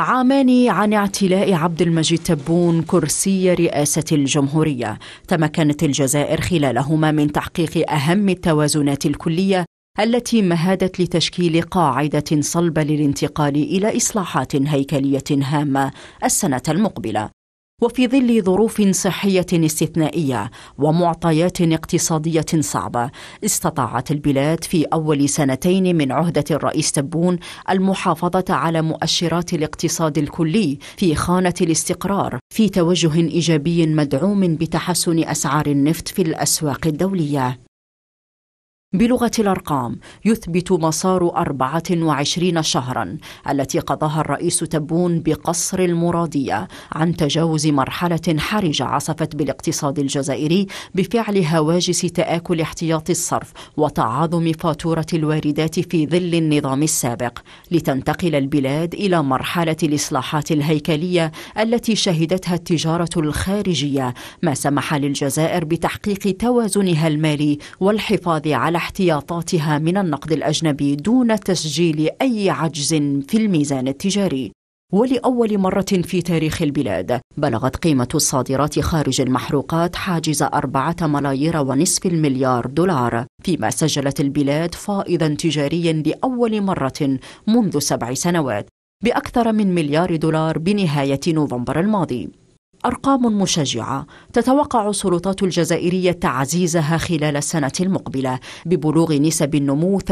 عامان عن اعتلاء عبد المجيد تبون كرسي رئاسة الجمهورية تمكنت الجزائر خلالهما من تحقيق أهم التوازنات الكلية التي مهدت لتشكيل قاعدة صلبة للانتقال إلى إصلاحات هيكلية هامة السنة المقبلة وفي ظل ظروف صحية استثنائية ومعطيات اقتصادية صعبة استطاعت البلاد في أول سنتين من عهدة الرئيس تبون المحافظة على مؤشرات الاقتصاد الكلي في خانة الاستقرار في توجه إيجابي مدعوم بتحسن أسعار النفط في الأسواق الدولية بلغة الأرقام يثبت مسار 24 شهرا التي قضاها الرئيس تبون بقصر المرادية عن تجاوز مرحلة حرجة عصفت بالاقتصاد الجزائري بفعل هواجس تآكل احتياط الصرف وتعاظم فاتورة الواردات في ظل النظام السابق لتنتقل البلاد إلى مرحلة الإصلاحات الهيكلية التي شهدتها التجارة الخارجية ما سمح للجزائر بتحقيق توازنها المالي والحفاظ على احتياطاتها من النقد الأجنبي دون تسجيل أي عجز في الميزان التجاري ولأول مرة في تاريخ البلاد بلغت قيمة الصادرات خارج المحروقات حاجز أربعة ملايير ونصف المليار دولار فيما سجلت البلاد فائضا تجاريا لأول مرة منذ سبع سنوات بأكثر من مليار دولار بنهاية نوفمبر الماضي أرقام مشجعة تتوقع السلطات الجزائرية تعزيزها خلال السنة المقبلة ببلوغ نسب النمو 3.3%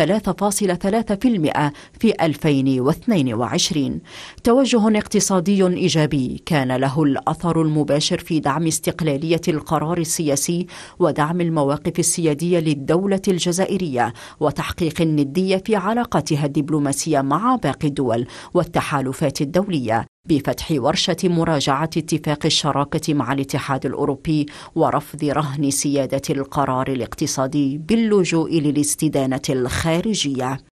في 2022 توجه اقتصادي إيجابي كان له الأثر المباشر في دعم استقلالية القرار السياسي ودعم المواقف السيادية للدولة الجزائرية وتحقيق الندية في علاقاتها الدبلوماسية مع باقي الدول والتحالفات الدولية بفتح ورشة مراجعة اتفاق الشراكة مع الاتحاد الأوروبي ورفض رهن سيادة القرار الاقتصادي باللجوء للاستدانة الخارجية